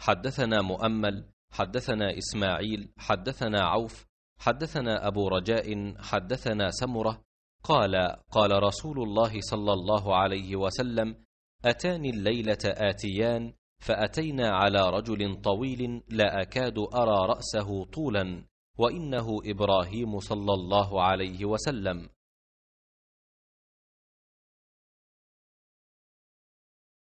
حدثنا مؤمل حدثنا إسماعيل حدثنا عوف حدثنا أبو رجاء حدثنا سمرة قال قال رسول الله صلى الله عليه وسلم أتاني الليلة آتيان فأتينا على رجل طويل لا أكاد أرى رأسه طولا وإنه إبراهيم صلى الله عليه وسلم